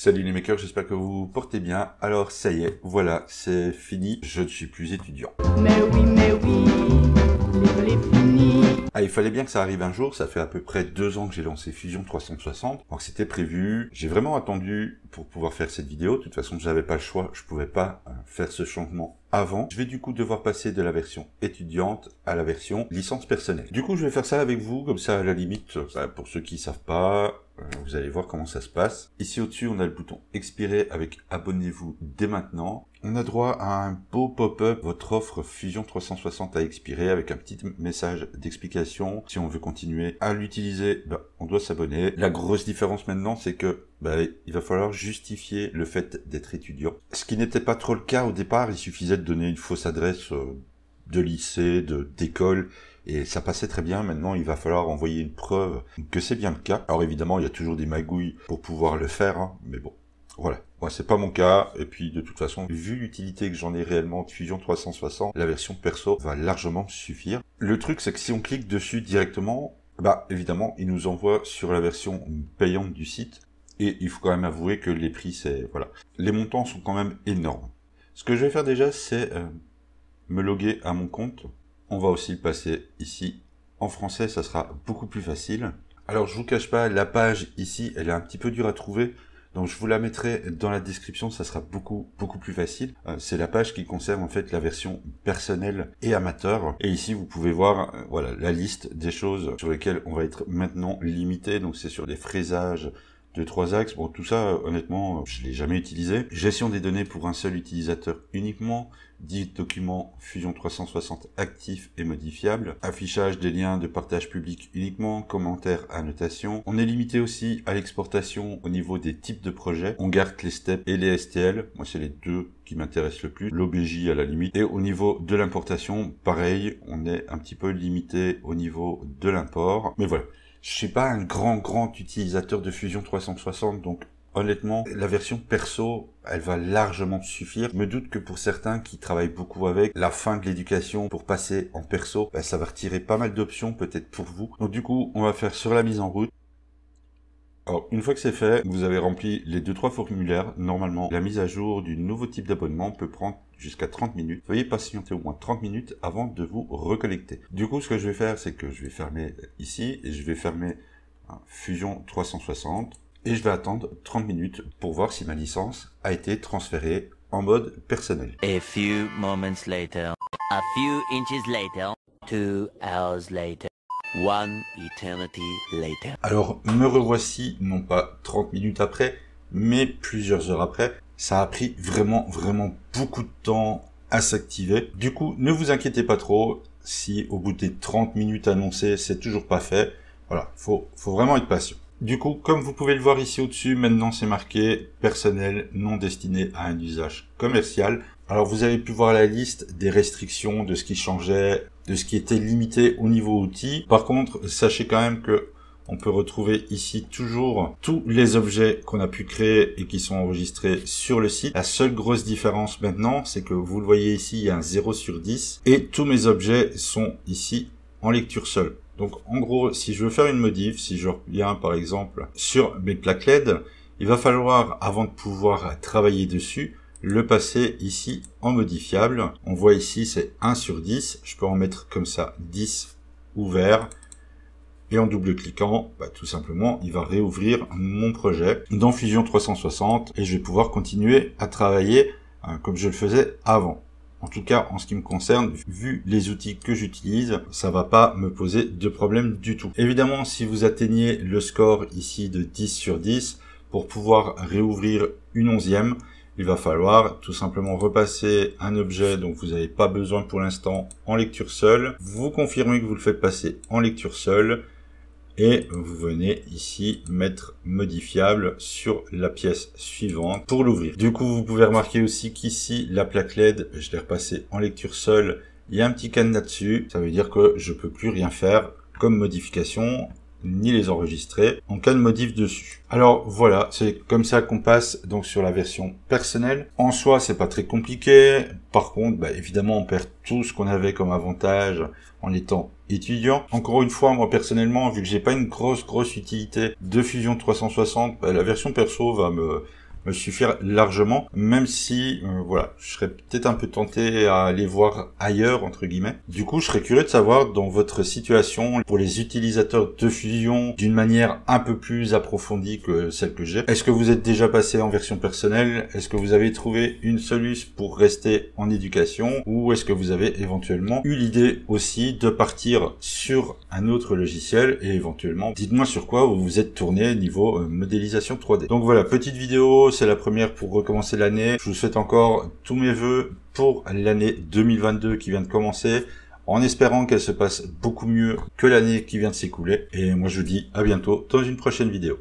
Salut les makers, j'espère que vous portez bien. Alors ça y est, voilà, c'est fini, je ne suis plus étudiant. Mais oui, mais oui, Ah, il fallait bien que ça arrive un jour, ça fait à peu près deux ans que j'ai lancé Fusion 360, donc c'était prévu. J'ai vraiment attendu pour pouvoir faire cette vidéo, de toute façon je n'avais pas le choix, je pouvais pas euh, faire ce changement avant. Je vais du coup devoir passer de la version étudiante à la version licence personnelle. Du coup je vais faire ça avec vous, comme ça à la limite, euh, bah, pour ceux qui savent pas, euh, vous allez voir comment ça se passe. Ici au-dessus, on a le bouton expirer avec abonnez-vous dès maintenant. On a droit à un beau pop-up, votre offre Fusion 360 a expiré avec un petit message d'explication. Si on veut continuer à l'utiliser, bah, on doit s'abonner. La grosse différence maintenant, c'est que bah, il va falloir justifier le fait d'être étudiant. Ce qui n'était pas trop le cas au départ, il suffisait de donner une fausse adresse euh, de lycée, de d'école, et ça passait très bien. Maintenant, il va falloir envoyer une preuve que c'est bien le cas. Alors évidemment, il y a toujours des magouilles pour pouvoir le faire, hein, mais bon, voilà. Moi, c'est pas mon cas. Et puis, de toute façon, vu l'utilité que j'en ai réellement de Fusion 360, la version perso va largement suffire. Le truc, c'est que si on clique dessus directement, bah, évidemment, il nous envoie sur la version payante du site. Et il faut quand même avouer que les prix, c'est, voilà. Les montants sont quand même énormes. Ce que je vais faire déjà, c'est euh, me loguer à mon compte. On va aussi passer ici. En français, ça sera beaucoup plus facile. Alors, je vous cache pas, la page ici, elle est un petit peu dure à trouver. Donc, je vous la mettrai dans la description, ça sera beaucoup, beaucoup plus facile. Euh, c'est la page qui concerne en fait la version personnelle et amateur. Et ici, vous pouvez voir, euh, voilà, la liste des choses sur lesquelles on va être maintenant limité. Donc, c'est sur des fraisages, de trois axes, bon, tout ça, honnêtement, je l'ai jamais utilisé. Gestion des données pour un seul utilisateur uniquement. dit documents Fusion 360 actifs et modifiables, affichage des liens de partage public uniquement, commentaires, annotation On est limité aussi à l'exportation au niveau des types de projets. On garde les steps et les STL. Moi, c'est les deux qui m'intéressent le plus. L'OBJ à la limite. Et au niveau de l'importation, pareil, on est un petit peu limité au niveau de l'import. Mais voilà je suis pas un grand grand utilisateur de Fusion 360, donc honnêtement, la version perso, elle va largement suffire. Je me doute que pour certains qui travaillent beaucoup avec, la fin de l'éducation pour passer en perso, ben, ça va retirer pas mal d'options peut-être pour vous. Donc du coup, on va faire sur la mise en route. Alors, une fois que c'est fait, vous avez rempli les deux trois formulaires. Normalement, la mise à jour du nouveau type d'abonnement peut prendre jusqu'à 30 minutes. Veuillez patienter au moins 30 minutes avant de vous reconnecter. Du coup, ce que je vais faire, c'est que je vais fermer ici et je vais fermer hein, Fusion 360 et je vais attendre 30 minutes pour voir si ma licence a été transférée en mode personnel. A few moments later, a few inches later, two hours later. One Alors, me revoici, non pas 30 minutes après, mais plusieurs heures après. Ça a pris vraiment, vraiment beaucoup de temps à s'activer. Du coup, ne vous inquiétez pas trop si au bout des 30 minutes annoncées, c'est toujours pas fait. Voilà, faut, faut vraiment être patient. Du coup, comme vous pouvez le voir ici au-dessus, maintenant c'est marqué personnel non destiné à un usage commercial. Alors vous avez pu voir la liste des restrictions de ce qui changeait de ce qui était limité au niveau outils. Par contre, sachez quand même que on peut retrouver ici toujours tous les objets qu'on a pu créer et qui sont enregistrés sur le site. La seule grosse différence maintenant, c'est que vous le voyez ici, il y a un 0 sur 10 et tous mes objets sont ici en lecture seule. Donc en gros, si je veux faire une modif, si je reviens par exemple sur mes plaques LED, il va falloir, avant de pouvoir travailler dessus, le passé ici en modifiable. On voit ici c'est 1 sur 10. Je peux en mettre comme ça 10 ouvert. Et en double-cliquant, bah, tout simplement, il va réouvrir mon projet dans Fusion 360 et je vais pouvoir continuer à travailler hein, comme je le faisais avant. En tout cas, en ce qui me concerne, vu les outils que j'utilise, ça va pas me poser de problème du tout. Évidemment, si vous atteignez le score ici de 10 sur 10, pour pouvoir réouvrir une onzième, il va falloir tout simplement repasser un objet dont vous n'avez pas besoin pour l'instant en lecture seule. Vous confirmez que vous le faites passer en lecture seule et vous venez ici mettre modifiable sur la pièce suivante pour l'ouvrir. Du coup, vous pouvez remarquer aussi qu'ici, la plaque LED, je l'ai repassée en lecture seule. Il y a un petit là dessus. Ça veut dire que je peux plus rien faire comme modification ni les enregistrer en cas de modif dessus. Alors voilà, c'est comme ça qu'on passe donc sur la version personnelle. En soi, c'est pas très compliqué. Par contre, bah, évidemment, on perd tout ce qu'on avait comme avantage en étant étudiant. Encore une fois, moi personnellement, vu que j'ai pas une grosse grosse utilité de Fusion 360, bah, la version perso va me suffire largement, même si euh, voilà, je serais peut-être un peu tenté à aller voir ailleurs entre guillemets. Du coup, je serais curieux de savoir dans votre situation pour les utilisateurs de Fusion d'une manière un peu plus approfondie que celle que j'ai. Est-ce que vous êtes déjà passé en version personnelle Est-ce que vous avez trouvé une solution pour rester en éducation ou est-ce que vous avez éventuellement eu l'idée aussi de partir sur un autre logiciel et éventuellement dites-moi sur quoi vous vous êtes tourné niveau euh, modélisation 3D. Donc voilà, petite vidéo c'est la première pour recommencer l'année. Je vous souhaite encore tous mes voeux pour l'année 2022 qui vient de commencer, en espérant qu'elle se passe beaucoup mieux que l'année qui vient de s'écouler. Et moi je vous dis à bientôt dans une prochaine vidéo.